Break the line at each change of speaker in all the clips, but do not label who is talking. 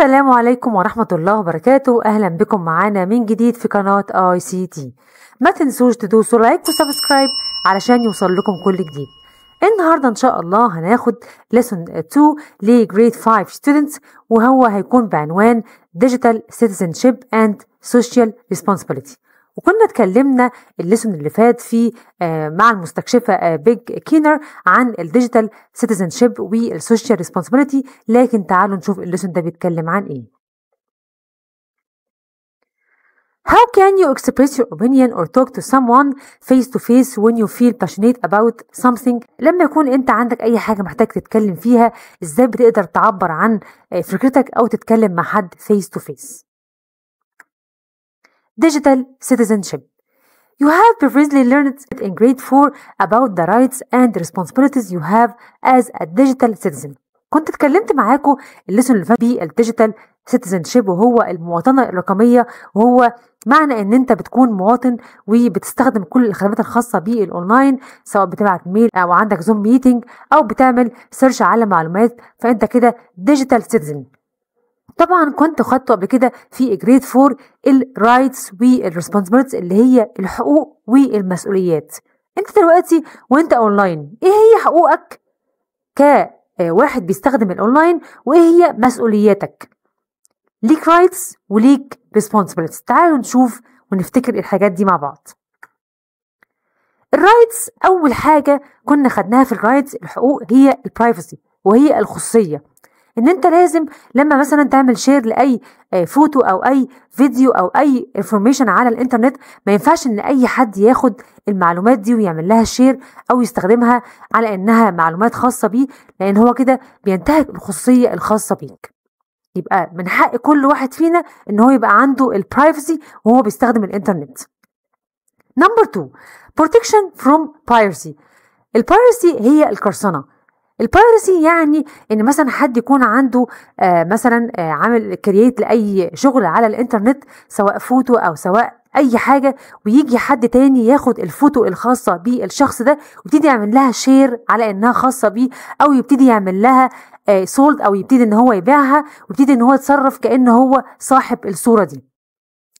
السلام عليكم ورحمة الله وبركاته أهلا بكم معانا من جديد في قناة آي سي تي ما تنسوش تدوسوا لايك وسبسكرايب علشان يوصل لكم كل جديد النهاردة إن شاء الله هناخد لسن 2 لجريد 5 ستودنتس وهو هيكون بعنوان Digital Citizenship and Social Responsibility وكنا اتكلمنا الليسون اللي فات فيه آه، مع المستكشفه بيج آه، كينر عن الديجيتال سيتيزن شيب والسوشيال ريسبونسبيلتي لكن تعالوا نشوف الليسون ده بيتكلم عن ايه How can you express your opinion or talk to someone face to face when you feel passionate about something؟ لما يكون انت عندك اي حاجه محتاج تتكلم فيها ازاي بتقدر تعبر عن آه، فكرتك او تتكلم مع حد face to face؟ digital citizenship. You have previously learned in grade 4 about the rights and responsibilities you have as a digital citizen. كنت اتكلمت معاكم الليسون اللي فات بالديجيتال سيتيزنشيب وهو المواطنه الرقميه وهو معنى ان انت بتكون مواطن وبتستخدم كل الخدمات الخاصه بالاونلاين سواء بتبعت ميل او عندك زوم ميتنج او بتعمل سيرش على معلومات فانت كده ديجيتال سيتيزن طبعا كنت خدته قبل كده في جريد 4 الرايتس والريسبونسبيلتيز اللي هي الحقوق والمسؤوليات انت دلوقتي وانت اونلاين ايه هي حقوقك كواحد آه، بيستخدم الاونلاين وايه هي مسؤولياتك ليك رايتس وليك ريسبونسبيلتيز تعالوا نشوف ونفتكر الحاجات دي مع بعض الرايتس اول حاجه كنا خدناها في الرايتس الحقوق هي البرايفسي وهي الخصوصيه ان انت لازم لما مثلا تعمل شير لاي فوتو آه، او اي فيديو او اي انفورميشن على الانترنت ما ينفعش ان اي حد ياخد المعلومات دي ويعمل لها شير او يستخدمها على انها معلومات خاصه بيه لان هو كده بينتهك الخصوصيه الخاصه بيك يبقى من حق كل واحد فينا ان هو يبقى عنده البرايفسي وهو بيستخدم الانترنت نمبر 2 بروتكشن فروم بايرسي البايرسي هي القرصنه البايرسي يعني ان مثلا حد يكون عنده آه، مثلا آه، عامل كرييت لاي شغل على الانترنت سواء فوتو او سواء اي حاجه ويجي حد تاني ياخد الفوتو الخاصه بالشخص ده ويبتدي يعمل لها شير على انها خاصه بيه او يبتدي يعمل لها سولد آه، او يبتدي ان هو يبيعها ويبتدي ان هو يتصرف كان هو صاحب الصوره دي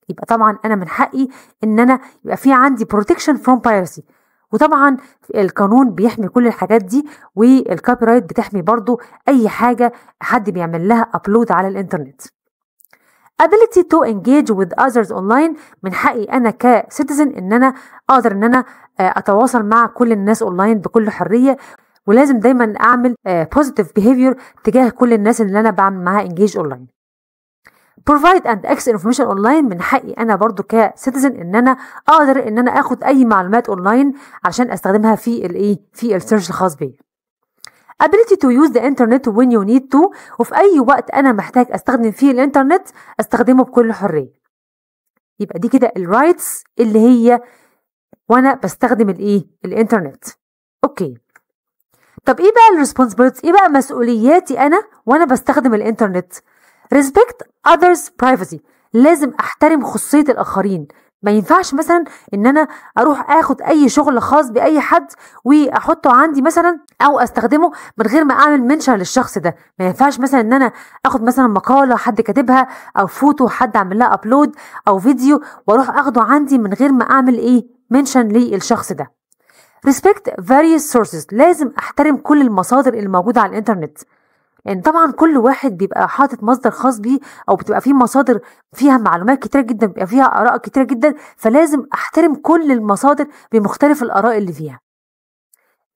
يبقى طبعا انا من حقي ان انا يبقى في عندي بروتكشن فروم بايرسي وطبعا القانون بيحمي كل الحاجات دي والكوبي رايت بتحمي برضو اي حاجه حد بيعمل لها ابلود على الانترنت ability to engage with others online من حقي انا كسيتيزن ان انا اقدر ان انا آه، اتواصل مع كل الناس اونلاين بكل حريه ولازم دايما اعمل آه، positive behavior تجاه كل الناس اللي انا بعمل معاها engage اونلاين بروفايد اند اكس انفورميشن اونلاين من حقي انا برضو كسيتيزن ان انا اقدر ان انا اخد اي معلومات اونلاين عشان استخدمها في الايه في السيرش الخاص بيا ability to use the internet when you need to وفي أي وقت أنا محتاج أستخدم فيه الإنترنت أستخدمه بكل حرية يبقى دي كده الرايتس اللي هي وأنا بستخدم الإيه الإنترنت أوكي طب إيه بقى الريسبونسبيلتيز إيه بقى مسؤولياتي أنا وأنا بستخدم الإنترنت respect others privacy لازم احترم خصوصيه الاخرين ما ينفعش مثلا ان انا اروح اخد اي شغل خاص باي حد واحطه عندي مثلا او استخدمه من غير ما اعمل منشن للشخص ده ما ينفعش مثلا ان انا اخد مثلا مقاله حد كاتبها او فوتو حد عمل لها ابلود او فيديو واروح اخده عندي من غير ما اعمل ايه منشن للشخص ده respect various sources لازم احترم كل المصادر اللي موجوده على الانترنت يعني طبعا كل واحد بيبقى حاطط مصدر خاص بيه او بتبقى فيه مصادر فيها معلومات كتيره جدا بيبقى فيها اراء كتيره جدا فلازم احترم كل المصادر بمختلف الاراء اللي فيها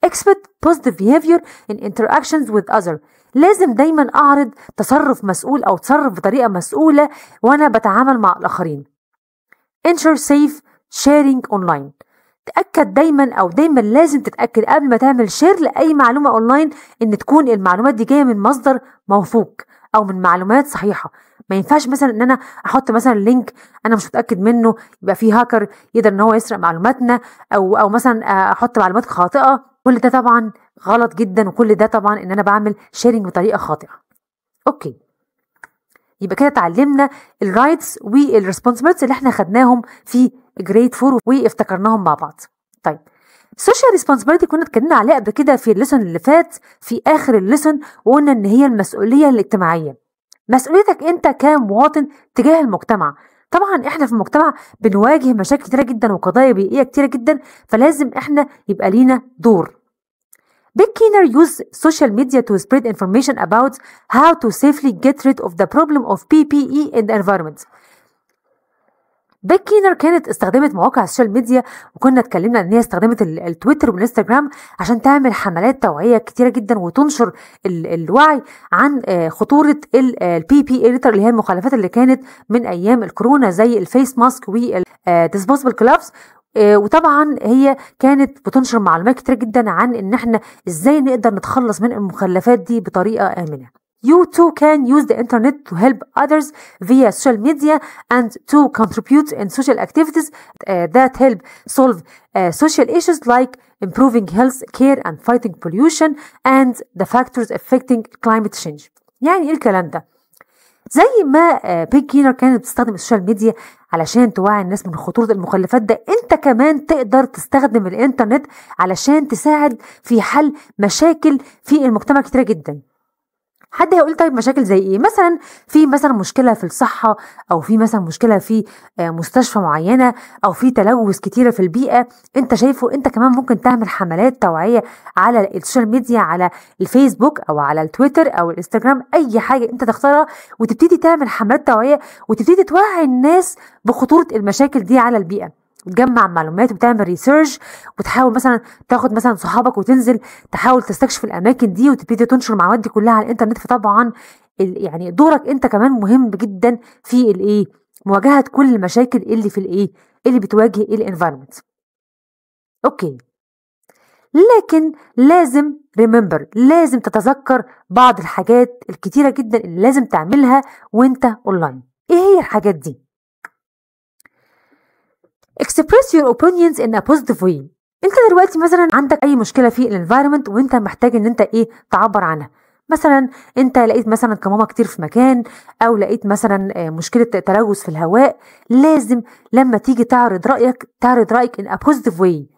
expect positive behavior in interactions with other لازم دايما اعرض تصرف مسؤول او تصرف بطريقه مسؤوله وانا بتعامل مع الاخرين ensure safe sharing online تأكد دايما أو دايما لازم تتأكد قبل ما تعمل شير لأي معلومة أونلاين إن تكون المعلومات دي جاية من مصدر موثوق أو من معلومات صحيحة ما ينفعش مثلا ان انا احط مثلا لينك انا مش متاكد منه يبقى في هاكر يقدر ان هو يسرق معلوماتنا او او مثلا آه، احط معلومات خاطئه كل ده طبعا غلط جدا وكل ده طبعا ان انا بعمل شيرنج بطريقه خاطئه اوكي يبقى كده اتعلمنا الرايتس والريسبونسبيلتيز اللي احنا خدناهم في جريد 4 وافتكرناهم مع بعض طيب السوشيال ريسبونسبيلتي كنا اتكلمنا عليها قبل كده في الليسون اللي فات في اخر الليسون وقلنا ان هي المسؤوليه الاجتماعيه مسؤوليتك انت كمواطن تجاه المجتمع طبعا احنا في المجتمع بنواجه مشاكل كتيره جدا وقضايا بيئيه كتيره جدا فلازم احنا يبقى لينا دور Big Keener used social media to spread information about how to safely get rid of the problem of PPE in the environment. بيك كينر كانت استخدمت مواقع السوشيال ميديا وكنا اتكلمنا ان هي استخدمت التويتر والانستجرام عشان تعمل حملات توعيه كتيره جدا وتنشر الوعي عن آه، خطوره البي بي اي اللي هي المخالفات اللي كانت من ايام الكورونا زي الفيس ماسك والديسبوسبل كلافز وطبعا هي كانت بتنشر معلومات كتير جدا عن ان احنا ازاي نقدر نتخلص من المخلفات دي بطريقه امنه You too can use the internet to help others via social media and to contribute in social activities uh, that help solve uh, social issues like improving health care and fighting pollution and the factors affecting climate change. يعني ايه الكلام ده؟ زي ما بيج كينر كانت بتستخدم السوشيال ميديا علشان توعي الناس من خطوره المخلفات ده انت كمان تقدر تستخدم الانترنت علشان تساعد في حل مشاكل في المجتمع كتيره جدا حد هيقول طيب مشاكل زي ايه مثلا في مثلا مشكله في الصحه او في مثلا مشكله في آه، مستشفى معينه او في تلوث كتيره في البيئه انت شايفه انت كمان ممكن تعمل حملات توعيه على السوشيال ميديا على الفيسبوك او على التويتر او الانستجرام اي حاجه انت تختارها وتبتدي تعمل حملات توعيه وتبتدي توعي الناس بخطوره المشاكل دي على البيئه وتجمع معلومات وتعمل ريسيرش وتحاول مثلا تاخد مثلا صحابك وتنزل تحاول تستكشف الاماكن دي وتبتدي تنشر المعلومات دي كلها على الانترنت فطبعا يعني دورك انت كمان مهم جدا في الايه مواجهه كل المشاكل اللي في الايه اللي بتواجه الانفايرمنت اوكي لكن لازم ريمبر لازم تتذكر بعض الحاجات الكتيره جدا اللي لازم تعملها وانت اونلاين ايه هي الحاجات دي express your opinions in a positive way انت دلوقتي مثلا عندك اي مشكله في الانفايرمنت وانت محتاج ان انت ايه تعبر عنها مثلا انت لقيت مثلا كمامه كتير في مكان او لقيت مثلا آه، مشكله تلوث في الهواء لازم لما تيجي تعرض رايك تعرض رايك in a positive way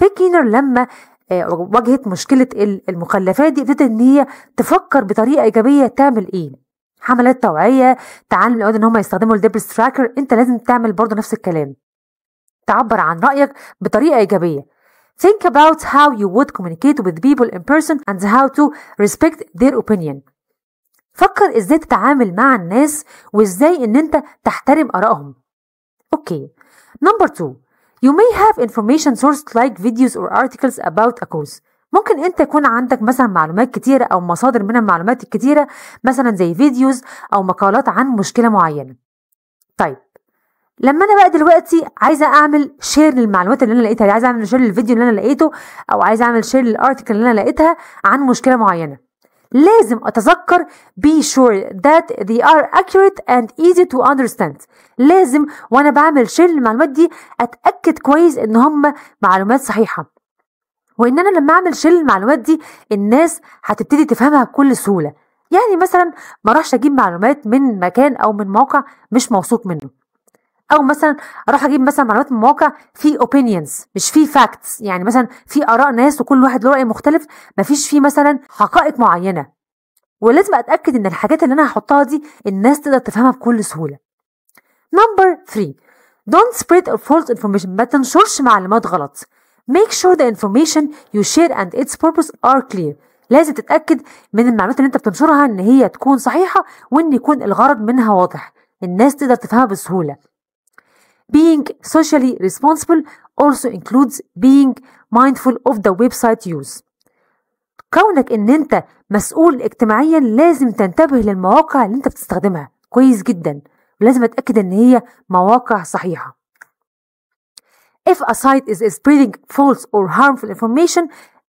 بيكينر لما آه، واجهت مشكله المخلفات دي ابتدت ان هي تفكر بطريقه ايجابيه تعمل ايه حملات توعيه تعلم الاولاد ان هم يستخدموا الدبل تراكر انت لازم تعمل برضه نفس الكلام تعبر عن رأيك بطريقة إيجابية Think about how you would communicate with people in person and how to respect their opinion. فكر ازاي تتعامل مع الناس وازاي ان انت تحترم ارائهم. اوكي. Number two, you may have information sources like videos or articles about a cause. ممكن انت يكون عندك مثلا معلومات كتيرة او مصادر من المعلومات الكتيرة مثلا زي فيديوز او مقالات عن مشكلة معينة. لما انا بقى دلوقتي عايزه اعمل شير للمعلومات اللي انا لقيتها عايزه اعمل شير للفيديو اللي انا لقيته او عايزه اعمل شير للارتكل اللي انا لقيتها عن مشكله معينه لازم اتذكر be sure that they are accurate and easy to understand لازم وانا بعمل شير للمعلومات دي اتاكد كويس ان هم معلومات صحيحه وان انا لما اعمل شير للمعلومات دي الناس هتبتدي تفهمها بكل سهوله يعني مثلا ما اروحش اجيب معلومات من مكان او من موقع مش موثوق منه او مثلا اروح اجيب مثلا معلومات من مواقع في اوبينيونز مش في فاكتس يعني مثلا في اراء ناس وكل واحد له راي مختلف مفيش فيه مثلا حقائق معينه ولازم اتاكد ان الحاجات اللي انا هحطها دي الناس تقدر تفهمها بكل سهوله نمبر 3 don't spread or false information ما تنشرش معلومات غلط make sure the information you share and its purpose are clear لازم تتاكد من المعلومات اللي انت بتنشرها ان هي تكون صحيحه وان يكون الغرض منها واضح الناس تقدر تفهمها بسهوله Being socially responsible also includes being mindful of the website use كونك ان انت مسؤول اجتماعيا لازم تنتبه للمواقع اللي انت بتستخدمها كويس جدا ولازم اتاكد ان هي مواقع صحيحه If a site is spreading false or harmful information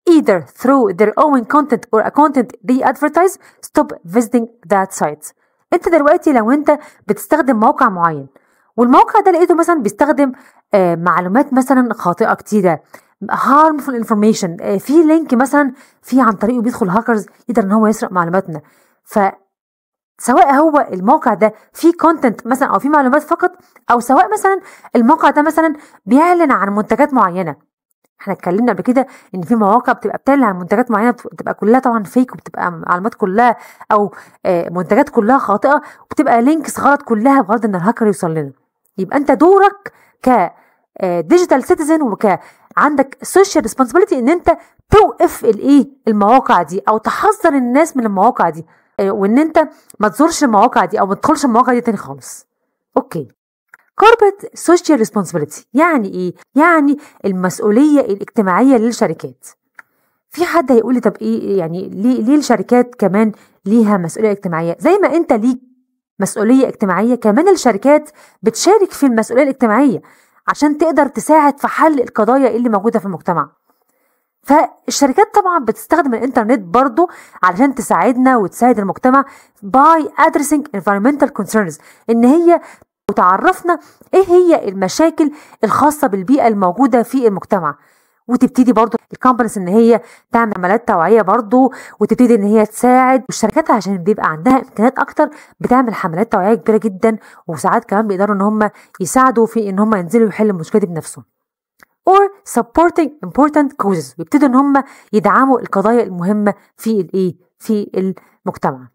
either through their own content or a content they advertise stop visiting that site انت دلوقتي لو انت بتستخدم موقع معين والموقع ده لقيته مثلا بيستخدم آه، معلومات مثلا خاطئه كتيره harmful انفورميشن آه، في لينك مثلا في عن طريقه بيدخل هاكرز يقدر ان هو يسرق معلوماتنا ف سواء هو الموقع ده فيه كونتنت مثلا او فيه معلومات فقط او سواء مثلا الموقع ده مثلا بيعلن عن منتجات معينه احنا اتكلمنا قبل كده ان في مواقع بتبقى بتعلن عن منتجات معينه بتبقى كلها طبعا فيك وبتبقى معلومات كلها او آه، منتجات كلها خاطئه وبتبقى لينكس غلط كلها بغرض ان الهاكر يوصل لنا يبقى انت دورك ك ديجيتال آه، سيتيزن وك عندك سوشيال ريسبونسبيلتي ان انت توقف الايه المواقع دي او تحذر الناس من المواقع دي آه، وان انت ما تزورش المواقع دي او ما تدخلش المواقع دي تاني خالص اوكي كوربريت سوشيال ريسبونسبيلتي يعني ايه يعني المسؤوليه الاجتماعيه للشركات في حد هيقول لي طب ايه يعني ليه ليه الشركات كمان ليها مسؤوليه اجتماعيه زي ما انت ليك مسؤولية اجتماعية كمان الشركات بتشارك في المسؤولية الاجتماعية عشان تقدر تساعد في حل القضايا اللي موجودة في المجتمع فالشركات طبعا بتستخدم الانترنت برضو علشان تساعدنا وتساعد المجتمع باي addressing environmental concerns ان هي وتعرفنا ايه هي المشاكل الخاصة بالبيئة الموجودة في المجتمع وتبتدي برضو الكومبانيز ان هي تعمل عمليات توعيه برضو وتبتدي ان هي تساعد والشركات عشان بيبقى عندها امكانيات اكتر بتعمل حملات توعيه كبيره جدا وساعات كمان بيقدروا ان هم يساعدوا في ان هم ينزلوا يحلوا المشكله دي بنفسهم or supporting important causes ويبتدوا ان هم يدعموا القضايا المهمه في الايه في المجتمع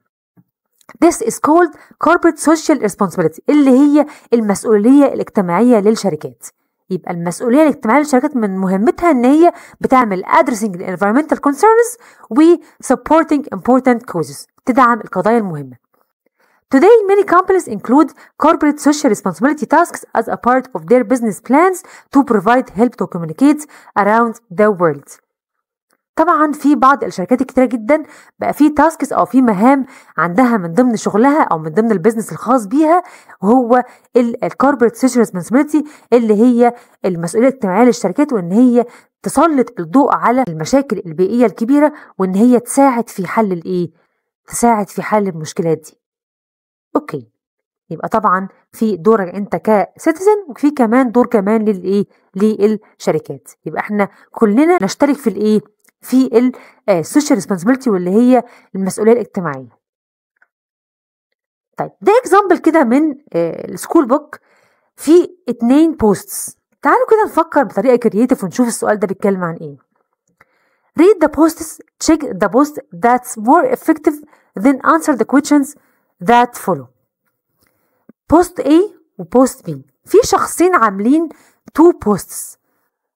This is called corporate social responsibility اللي هي المسؤولية الاجتماعية للشركات يبقى المسؤوليه الاجتماعيه للشركات من مهمتها ان هي بتعمل addressing the environmental concerns و supporting important causes تدعم القضايا المهمه. Today many companies include corporate social responsibility tasks as a part of their business plans to provide help to communicate around the world. طبعا في بعض الشركات الكتيره جدا بقى في تاسكس او في مهام عندها من ضمن شغلها او من ضمن البيزنس الخاص بيها وهو الكوربريت سوشيال ريسبونسبيلتي اللي هي المسؤوليه الاجتماعيه للشركات وان هي تسلط الضوء على المشاكل البيئيه الكبيره وان هي تساعد في حل الايه تساعد في حل المشكلات دي اوكي يبقى طبعا في دورك انت كسيتيزن وفي كمان دور كمان للايه للشركات يبقى احنا كلنا نشترك في الايه في السوشيال ريسبونسبيلتي آه، واللي هي المسؤوليه الاجتماعيه طيب ده اكزامبل كده من السكول آه، بوك في اتنين بوستس تعالوا كده نفكر بطريقه كرييتيف ونشوف السؤال ده بيتكلم عن ايه read the posts check the post that's more effective then answer the questions that follow post A وبوست B في شخصين عاملين two posts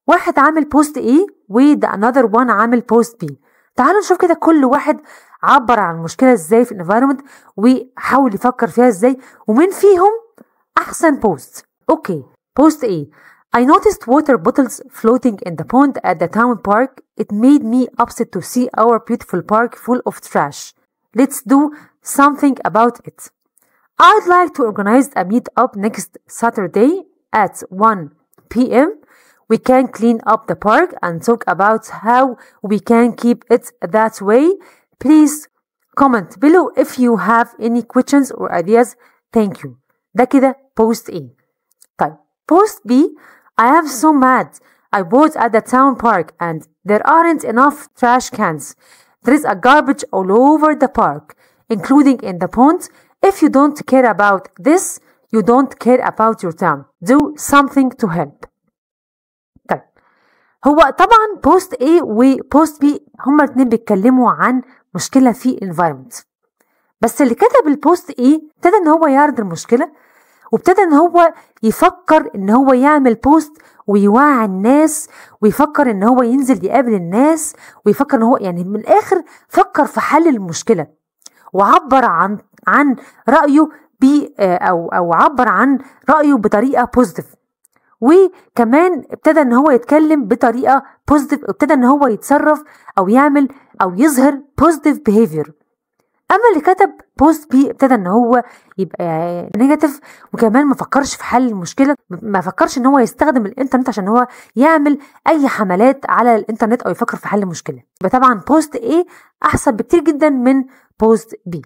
واحد عامل بوست A وذا another one عامل بوست B تعالوا نشوف كده كل واحد عبر عن المشكلة ازاي في الانفيرومنت وحاول يفكر فيها ازاي ومن فيهم احسن بوست اوكي بوست A I noticed water bottles floating in the pond at the town park. It made me upset to see our beautiful park full of trash. Let's do something about it. I'd like to organize a meet up next Saturday at 1 p.m. we can clean up the park and talk about how we can keep it that way. Please comment below if you have any questions or ideas. Thank you. ده كده post A. طيب post B I have so mad. I was at the town park and there aren't enough trash cans. There is a garbage all over the park, including in the pond. If you don't care about this, you don't care about your town. Do something to help. هو طبعا بوست A وبوست B هما الاتنين بيتكلموا عن مشكله في environment بس اللي كتب البوست A ابتدى ان هو يعرض المشكله وابتدى ان هو يفكر ان هو يعمل بوست ويوعي الناس ويفكر ان هو ينزل يقابل الناس ويفكر ان هو يعني من الاخر فكر في حل المشكله وعبر عن عن رايه ب آه، او او عبر عن رايه بطريقه بوزيتيف وكمان ابتدى ان هو يتكلم بطريقه بوزيتيف ابتدى ان هو يتصرف او يعمل او يظهر بوزيتيف بيهيفير اما اللي كتب بوست بي ابتدى ان هو يبقى نيجاتيف وكمان ما فكرش في حل المشكله ما فكرش ان هو يستخدم الانترنت عشان هو يعمل اي حملات على الانترنت او يفكر في حل المشكله يبقى طبعا بوست ايه احسن بكتير جدا من بوست بي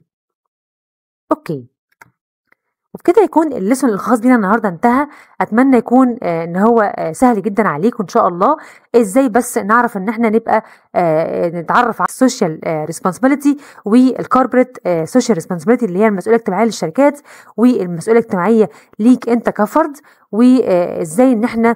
اوكي وبكده يكون الليسون الخاص بينا النهارده انتهى اتمنى يكون آه، ان هو آه، سهل جدا عليكم ان شاء الله ازاي بس نعرف ان احنا نبقى آه، نتعرف على السوشيال ريسبونسبيلتي والكوربريت سوشيال ريسبونسبيلتي اللي هي المسؤوليه الاجتماعيه للشركات والمسؤوليه الاجتماعيه ليك انت كفرد وازاي ان احنا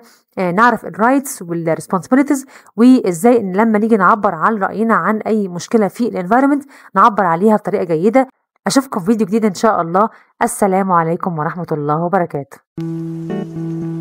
نعرف الرايتس والريسبونسبيلتيز وازاي ان لما نيجي نعبر عن راينا عن اي مشكله في الانفايرمنت نعبر عليها بطريقه جيده أشوفكم في فيديو جديد إن شاء الله السلام عليكم ورحمة الله وبركاته